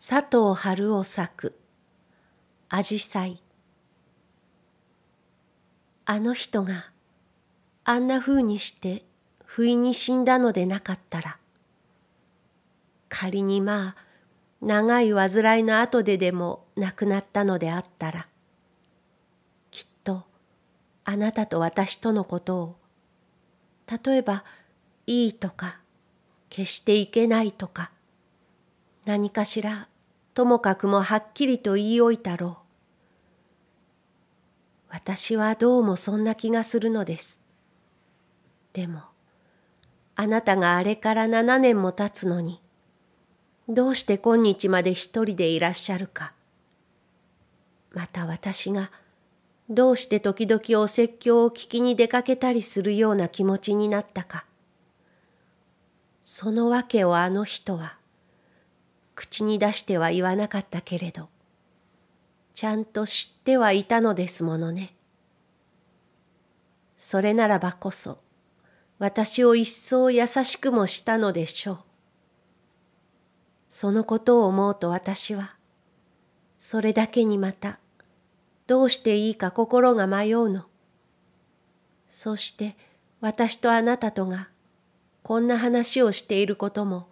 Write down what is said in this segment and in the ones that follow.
佐藤春夫作「アジサイ」あの人があんな風にして不意に死んだのでなかったら仮にまあ長い患いの後ででも亡くなったのであったらきっとあなたと私とのことを例えばいいとか決していけないとか何かしらともかくもはっきりと言いおいたろう。私はどうもそんな気がするのです。でも、あなたがあれから7年も経つのに、どうして今日まで一人でいらっしゃるか。また私が、どうして時々お説教を聞きに出かけたりするような気持ちになったか。その訳をあの人は、口に出しては言わなかったけれど、ちゃんと知ってはいたのですものね。それならばこそ、私を一層優しくもしたのでしょう。そのことを思うと私は、それだけにまた、どうしていいか心が迷うの。そして私とあなたとが、こんな話をしていることも、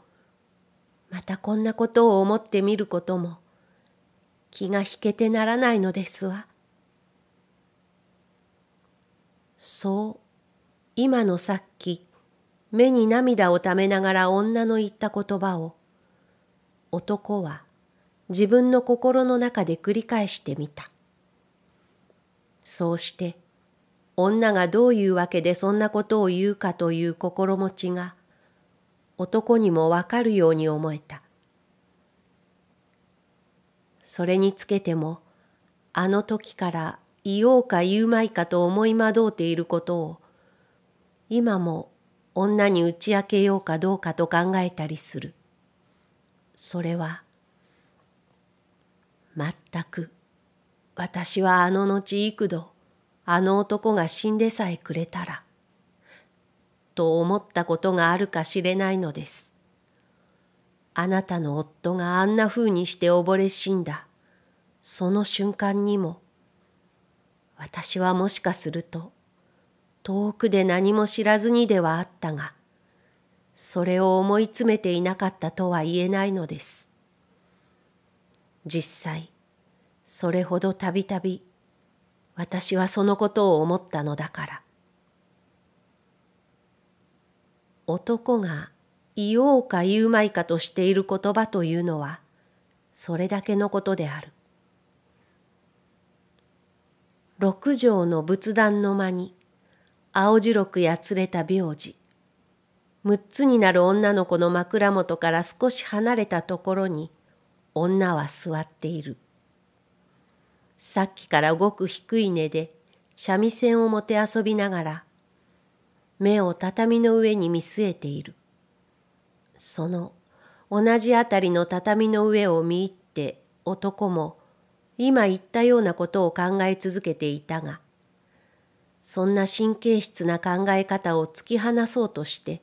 またこんなことを思ってみることも気が引けてならないのですわ。そう今のさっき目に涙をためながら女の言った言葉を男は自分の心の中で繰り返してみた。そうして女がどういうわけでそんなことを言うかという心持ちが男にもわかるように思えた。それにつけても、あの時から言おうか言うまいかと思いまどうていることを、今も女に打ち明けようかどうかと考えたりする。それは、まったく、私はあの後幾度、あの男が死んでさえくれたら、と思ったことがあるかしれないのです。あなたの夫があんな風にして溺れ死んだ、その瞬間にも、私はもしかすると、遠くで何も知らずにではあったが、それを思い詰めていなかったとは言えないのです。実際、それほどたびたび、私はそのことを思ったのだから。男が言おうか言うまいかとしている言葉というのはそれだけのことである。六畳の仏壇の間に青白くやつれた病児。六つになる女の子の枕元から少し離れたところに女は座っている。さっきから動く低い根で三味線をもてあそびながら目を畳の上に見据えている。その同じあたりの畳の上を見入って男も今言ったようなことを考え続けていたが、そんな神経質な考え方を突き放そうとして、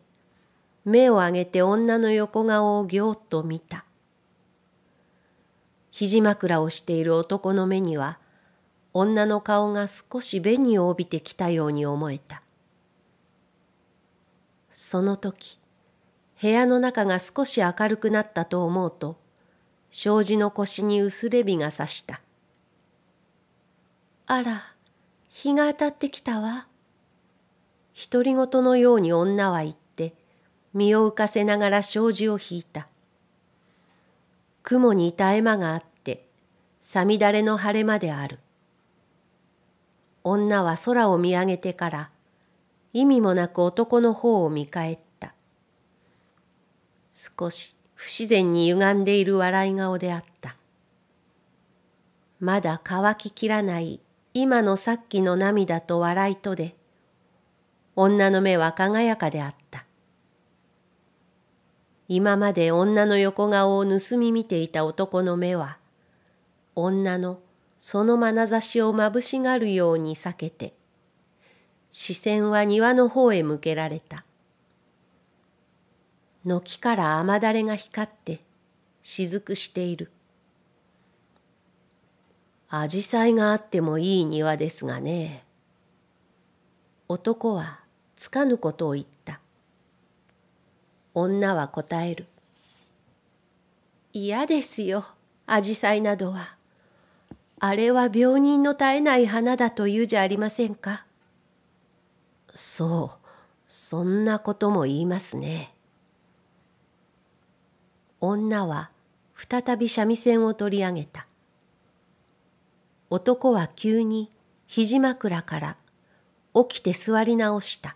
目を上げて女の横顔をぎょっと見た。肘枕をしている男の目には、女の顔が少し紅を帯びてきたように思えた。その時、部屋の中が少し明るくなったと思うと、障子の腰に薄れ日がさした。あら、日が当たってきたわ。独り言のように女は言って、身を浮かせながら障子を引いた。雲にいた絵馬があって、さみだれの晴れまである。女は空を見上げてから、意味もなく男の方を見返った。少し不自然に歪んでいる笑い顔であった。まだ乾ききらない今のさっきの涙と笑いとで、女の目は輝かであった。今まで女の横顔を盗み見ていた男の目は、女のその眼差しをまぶしがるように避けて、視線は庭の方へ向けられた。軒から雨だれが光って雫している。アジサイがあってもいい庭ですがね。男はつかぬことを言った。女は答える。嫌ですよ、アジサイなどは。あれは病人の絶えない花だと言うじゃありませんか。そうそんなことも言いますね女は再び三味線を取り上げた男は急に肘枕から起きて座り直した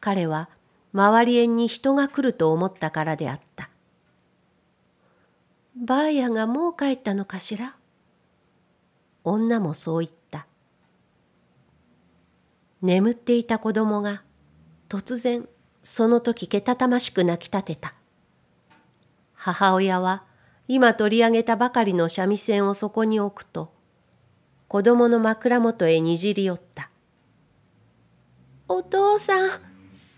彼は周り縁に人が来ると思ったからであったばあやがもう帰ったのかしら女もそう言った眠っていた子供が突然その時けたたましく泣き立てた。母親は今取り上げたばかりの三味線をそこに置くと、子供の枕元へにじり寄った。お父さん、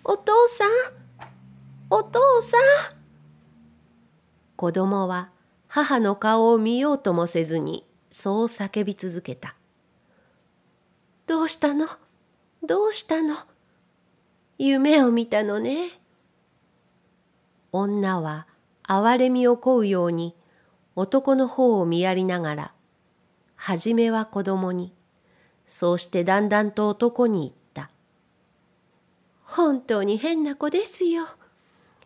お父さん、お父さん。子供は母の顔を見ようともせずに、そう叫び続けた。どうしたのどうしたの夢を見たのね。女は哀れみをこうように男の方を見やりながら、はじめは子供に、そうしてだんだんと男に言った。本当に変な子ですよ。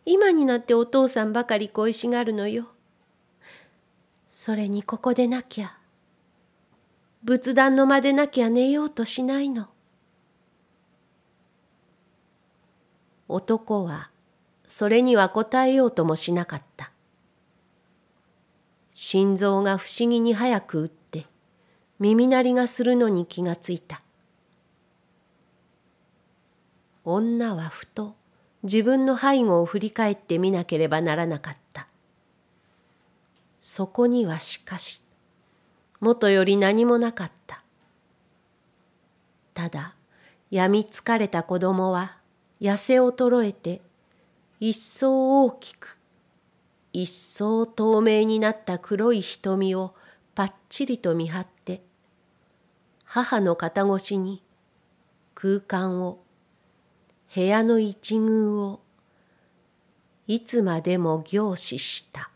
今になってお父さんばかり恋しがるのよ。それにここでなきゃ、仏壇の間でなきゃ寝ようとしないの。男はそれには答えようともしなかった。心臓が不思議に早く打って耳鳴りがするのに気がついた。女はふと自分の背後を振り返ってみなければならなかった。そこにはしかし、もとより何もなかった。ただ、病みつかれた子供は痩せ衰えて一層大きく一層透明になった黒い瞳をぱっちりと見張って母の肩越しに空間を部屋の一隅をいつまでも凝視した。